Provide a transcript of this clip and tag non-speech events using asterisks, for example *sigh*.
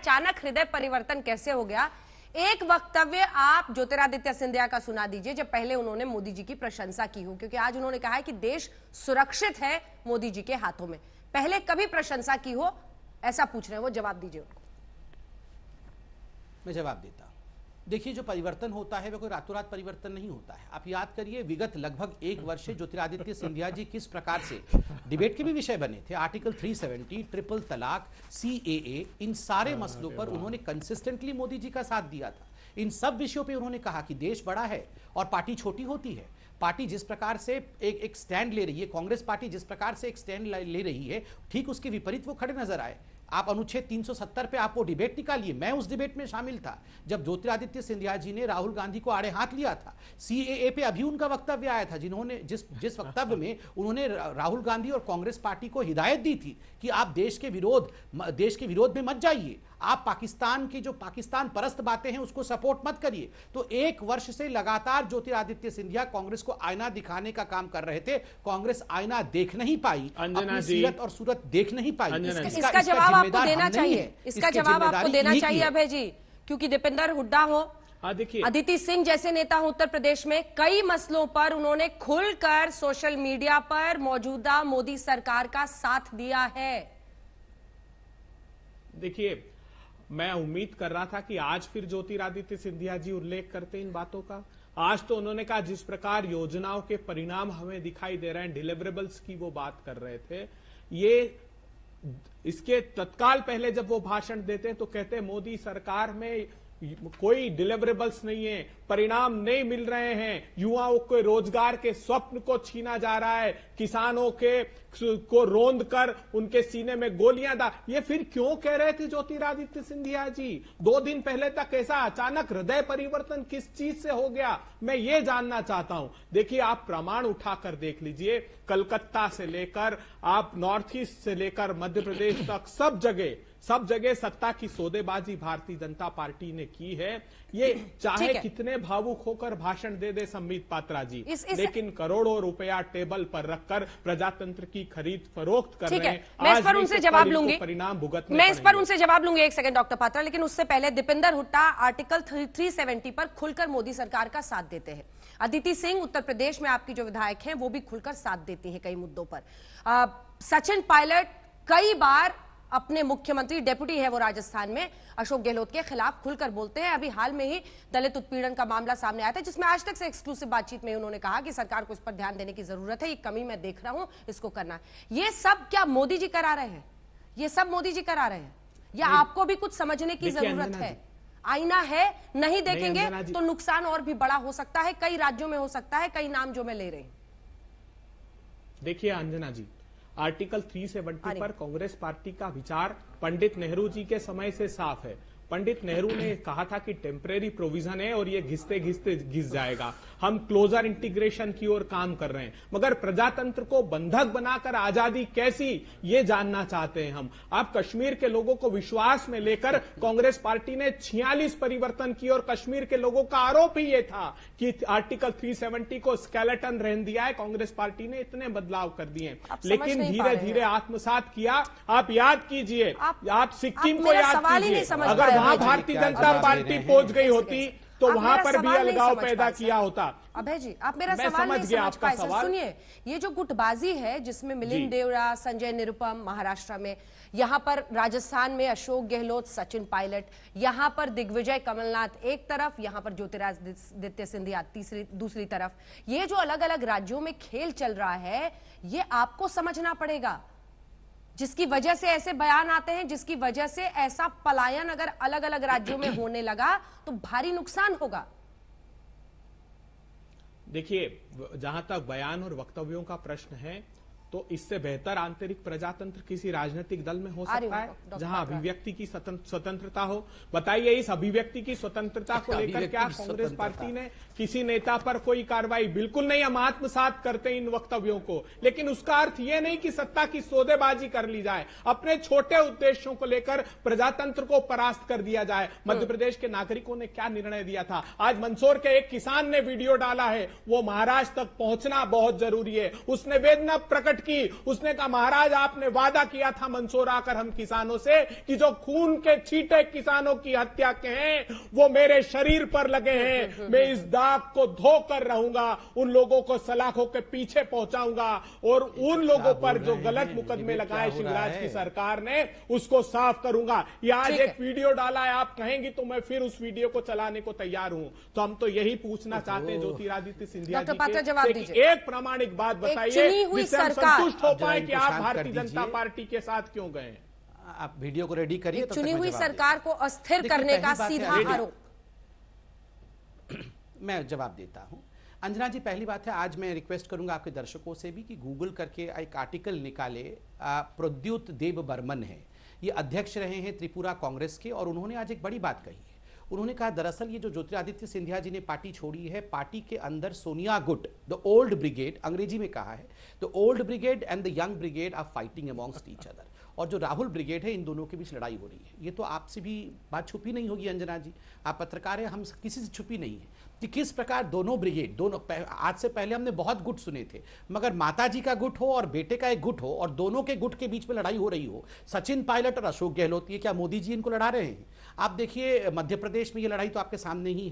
अचानक हृदय परिवर्तन कैसे हो गया एक वक्तव्य आप ज्योतिरादित्य सिंधिया का सुना दीजिए जब पहले उन्होंने मोदी जी की प्रशंसा की हो क्योंकि आज उन्होंने कहा है कि देश सुरक्षित है मोदी जी के हाथों में पहले कभी प्रशंसा की हो ऐसा पूछ रहे हैं वो जवाब दीजिए उनको मैं जवाब देता हूं देखिए जो परिवर्तन होता है वह कोई रातों रात परिवर्तन नहीं होता है आप याद करिए विगत लगभग एक वर्ष से ज्योतिरादित्य सिंधिया जी किस प्रकार से डिबेट के भी विषय बने थे आर्टिकल 370 ट्रिपल तलाक सी इन सारे हाँ, मसलों पर उन्होंने कंसिस्टेंटली मोदी जी का साथ दिया था इन सब विषयों पे उन्होंने कहा कि देश बड़ा है और पार्टी छोटी होती है पार्टी जिस प्रकार से एक एक स्टैंड ले रही है कांग्रेस पार्टी जिस प्रकार से एक स्टैंड ले रही है ठीक उसके विपरीत वो खड़े नजर आए आप अनुच्छेद 370 पे आप वो डिबेट निकालिए मैं उस डिबेट में शामिल था जब ज्योतिरादित्य सिंधिया जी ने राहुल गांधी को आड़े हाथ लिया था सीएए पे अभी उनका वक्तव्य आया था जिन्होंने जिस जिस वक्तव्य में उन्होंने राहुल गांधी और कांग्रेस पार्टी को हिदायत दी थी कि आप देश के विरोध देश के विरोध में मत जाइए आप पाकिस्तान की जो पाकिस्तान परस्त बातें हैं उसको सपोर्ट मत करिए तो एक वर्ष से लगातार ज्योतिरादित्य सिंधिया कांग्रेस को आईना दिखाने का काम कर रहे थे कांग्रेस आईना देख नहीं पाई अपनी सीरत और सूरत देख नहीं पाई इसका, जवाब आपको देना चाहिए इसका जवाब आपको देना चाहिए अभय जी क्योंकि दीपेंदर हुड्डा हो हाँ, देखिए अदिति सिंह जैसे नेता उत्तर प्रदेश में कई मसलों पर उन्होंने खुलकर सोशल मीडिया पर मौजूदा मोदी सरकार का साथ दिया है देखिए मैं उम्मीद कर रहा था कि आज फिर ज्योतिरादित्य सिंधिया जी उल्लेख करते इन बातों का आज तो उन्होंने कहा जिस प्रकार योजनाओं के परिणाम हमें दिखाई दे रहे हैं डिलीवरेबल्स की वो बात कर रहे थे ये इसके तत्काल पहले जब वो भाषण देते तो कहते मोदी सरकार में कोई डिलीवरेबल्स नहीं है परिणाम नहीं मिल रहे हैं युवाओं के रोजगार के स्वप्न को छीना जा रहा है किसानों के को रोंद कर उनके सीने में गोलियां दा ये फिर क्यों कह रहे थे ज्योतिरादित्य सिंधिया जी दो दिन पहले तक ऐसा अचानक हृदय परिवर्तन किस चीज से हो गया मैं ये जानना चाहता हूं देखिए आप प्रमाण उठाकर देख लीजिए कलकत्ता से लेकर आप नॉर्थ ईस्ट से लेकर मध्य प्रदेश प्रदेश तक सब जगह सब जगह सत्ता की सौदेबाजी भारतीय जनता पार्टी ने की है ये चाहे कितने भावुक होकर भाषण दे दे संबित पात्रा जी इस, इस, लेकिन करोड़ों रुपया टेबल पर रखकर प्रजातंत्र की खरीद फरोख्त कर रहे हैं मैं इस पर उनसे जवाब लूंगी परिणाम भुगत मैं इस पर उनसे जवाब लूंगी एक सेकंड डॉक्टर पात्रा लेकिन उससे पहले Deepender Hooda article three seventy पर खुलकर मोदी सरकार का साथ देते हैं अदिति सिंह उत्तर प्रदेश में आपकी जो विधायक हैं वो भी खुलकर साथ देती हैं कई मुद्दों पर सचिन पायलट कई बार अपने मुख्यमंत्री डेप्यूटी है वो राजस्थान में अशोक गहलोत के खिलाफ खुलकर बोलते हैं अभी हाल में ही दलित उत्पीड़न का मामला सामने आया था जिसमें आज तक से एक्सक्लूसिव बातचीत में उन्होंने कहा कि सरकार को इस पर ध्यान देने की जरूरत है ये कमी मैं देख रहा हूं इसको करना ये सब क्या मोदी जी करा रहे हैं ये सब मोदी जी करा रहे हैं या आपको भी कुछ समझने की जरूरत है आईना है नहीं देखेंगे तो नुकसान और भी बड़ा हो सकता है कई राज्यों में हो सकता है कई नाम जो मैं ले रही देखिए अंजना जी आर्टिकल 370 पर कांग्रेस पार्टी का विचार पंडित नेहरू जी के समय से साफ है पंडित नेहरू ने कहा था कि टेम्परेरी प्रोविजन है और ये घिसते घिसते घिस जाएगा हम क्लोजर इंटीग्रेशन की ओर काम कर रहे हैं मगर प्रजातंत्र को बंधक बनाकर आजादी कैसी ये जानना चाहते हैं हम अब कश्मीर के लोगों को विश्वास में लेकर कांग्रेस पार्टी ने छियालीस परिवर्तन की और कश्मीर के लोगों का आरोप ही ये था कि आर्टिकल 370 को स्केलेटन रहन दिया है कांग्रेस पार्टी ने इतने बदलाव कर दिए लेकिन धीरे धीरे आत्मसात किया आप याद कीजिए आप, आप सिक्किम को याद कीजिए अगर वहां भारतीय जनता पार्टी पहुंच गई होती तो वहां पर भी अलगाव पैदा किया होता अभय जी आप मेरा सवाल समझ गया आपका सवाल सुनिए ये जो गुटबाजी है जिसमें मिलिंद देवरा संजय निरुपम महाराष्ट्र में यहाँ पर राजस्थान में अशोक गहलोत सचिन पायलट यहाँ पर दिग्विजय कमलनाथ एक तरफ यहाँ पर ज्योतिरादित्य सिंधिया तीसरी दूसरी तरफ ये जो अलग अलग राज्यों में खेल चल रहा है ये आपको समझना पड़ेगा जिसकी वजह से ऐसे बयान आते हैं जिसकी वजह से ऐसा पलायन अगर अलग अलग राज्यों में होने लगा तो भारी नुकसान होगा देखिए जहां तक बयान और वक्तव्यों का प्रश्न है तो इससे बेहतर आंतरिक प्रजातंत्र किसी राजनीतिक दल में हो सकता है जहां अभिव्यक्ति की स्वतंत्रता हो बताइए इस अभिव्यक्ति की स्वतंत्रता को *laughs* लेकर क्या कांग्रेस पार्टी ने किसी नेता पर कोई कार्रवाई बिल्कुल नहीं हम आत्मसात करते इन वक्तव्यों को लेकिन उसका अर्थ यह नहीं कि सत्ता की सौदेबाजी कर ली जाए अपने छोटे उद्देश्यों को लेकर प्रजातंत्र को परास्त कर दिया जाए हम्म। मध्य प्रदेश के नागरिकों ने क्या निर्णय दिया था आज मंदसौर के एक किसान ने वीडियो डाला है वो महाराष्ट्र तक पहुंचना बहुत जरूरी है उसने वेदना प्रकट प्रकट की उसने कहा महाराज आपने वादा किया था मंसूर आकर हम किसानों से कि जो खून के छीटे किसानों की हत्या के हैं वो मेरे शरीर पर लगे हैं मैं इस दाग को धोकर रहूंगा उन लोगों को सलाखों के पीछे पहुंचाऊंगा और तो उन लोगों पर जो गलत मुकदमे लगाए शिवराज की सरकार ने उसको साफ करूंगा ये आज एक वीडियो डाला है आप कहेंगी तो मैं फिर उस वीडियो को चलाने को तैयार हूं तो हम तो यही पूछना चाहते हैं ज्योतिरादित्य सिंधिया जी एक प्रामाणिक बात बताइए सरकार संतुष्ट हो पाए कि आप भारतीय जनता पार्टी के साथ क्यों गए आप वीडियो को रेडी करिए तो चुनी हुई सरकार को अस्थिर करने का सीधा आरोप *clears throat* मैं जवाब देता हूं अंजना जी पहली बात है आज मैं रिक्वेस्ट करूंगा आपके दर्शकों से भी कि गूगल करके एक आर्टिकल निकाले प्रद्युत देव बर्मन है ये अध्यक्ष रहे हैं त्रिपुरा कांग्रेस के और उन्होंने आज एक बड़ी बात कही उन्होंने कहा दरअसल ये जो ज्योतिरादित्य सिंधिया जी ने पार्टी छोड़ी है पार्टी के अंदर सोनिया गुट द ओल्ड ब्रिगेड अंग्रेजी में कहा है the old brigade and the young brigade are fighting amongst each other और जो राहुल ब्रिगेड है इन दोनों के बीच लड़ाई हो रही है ये तो आपसे भी बात छुपी नहीं होगी अंजना जी आप पत्रकार हैं हम किसी से छुपी नहीं है कि किस प्रकार दोनों ब्रिगेड दोनों आज से पहले हमने बहुत गुट सुने थे मगर माता जी का गुट हो और बेटे का एक गुट हो और दोनों के गुट के बीच में लड़ाई हो रही हो सचिन पायलट और अशोक गहलोत ये क्या मोदी जी इनको लड़ा रहे हैं आप देखिए मध्य प्रदेश में ये लड़ाई तो आपके सामने ही है